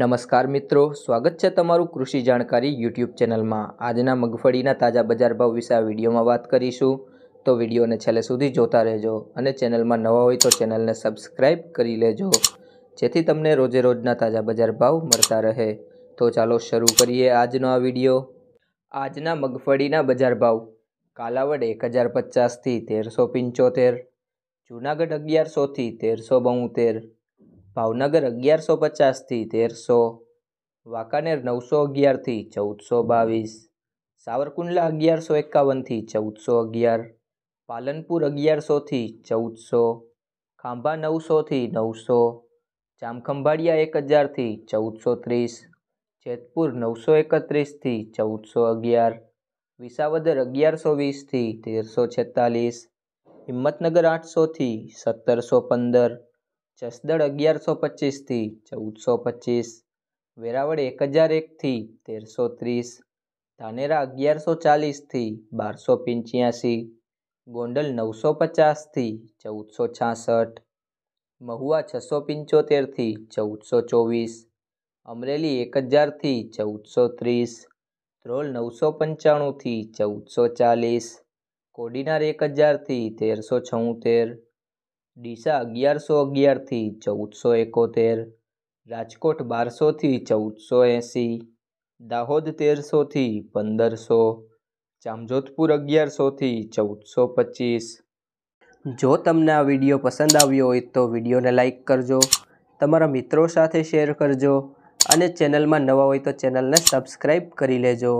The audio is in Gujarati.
નમસ્કાર મિત્રો સ્વાગત છે તમારું કૃષિ જાણકારી યુટ્યુબ ચેનલમાં આજના મગફળીના તાજા બજાર ભાવ વિશે આ વિડીયોમાં વાત કરીશું તો વિડીયોને છેલ્લે સુધી જોતા રહેજો અને ચેનલમાં નવા હોય તો ચેનલને સબસ્ક્રાઈબ કરી લેજો જેથી તમને રોજે રોજના તાજા બજાર ભાવ મળતા રહે તો ચાલો શરૂ કરીએ આજનો આ વિડીયો આજના મગફળીના બજાર ભાવ કાલાવડ એક હજાર પચાસથી તેરસો પંચોતેર જૂનાગઢ અગિયારસોથી તેરસો બોતેર ભાવનગર અગિયારસો પચાસથી તેરસો વાંકાનેર નવસો અગિયારથી ચૌદસો બાવીસ સાવરકુંડલા અગિયારસો એકાવનથી ચૌદસો અગિયાર પાલનપુર અગિયારસોથી ચૌદસો ખાંભા નવસોથી નવસો જામખંભાળિયા એક હજારથી ચૌદસો ત્રીસ જેતપુર નવસો એકત્રીસથી ચૌદસો અગિયાર વિસાવદર અગિયારસો વીસથી તેરસો છેતાલીસ હિંમતનગર આઠસોથી સત્તરસો પંદર જસદળ અગિયારસો પચીસથી ચૌદસો પચીસ વેરાવળ એક હજાર એકથી તેરસો ત્રીસ ધાનેરા અગિયારસો ચાલીસથી બારસો પંચ્યાસી ગોંડલ નવસો પચાસથી ચૌદસો છાસઠ મહુવા છસો પંચોતેરથી ચૌદસો ચોવીસ અમરેલી એક હજારથી ચૌદસો ત્રીસ ધ્રોલ નવસો પંચાણુંથી ચૌદસો ચાલીસ કોડીનાર એક હજારથી તેરસો છોતેર ડીસા અગિયારસો અગિયારથી ચૌદસો એકોતેર રાજકોટ બારસોથી ચૌદસો એંસી દાહોદ તેરસોથી પંદરસો જામજોધપુર અગિયારસોથી ચૌદસો પચીસ જો તમને આ વિડીયો પસંદ આવ્યો હોય તો વિડીયોને લાઇક કરજો તમારા મિત્રો સાથે શેર કરજો અને ચેનલમાં નવા હોય તો ચેનલને સબસ્ક્રાઈબ કરી લેજો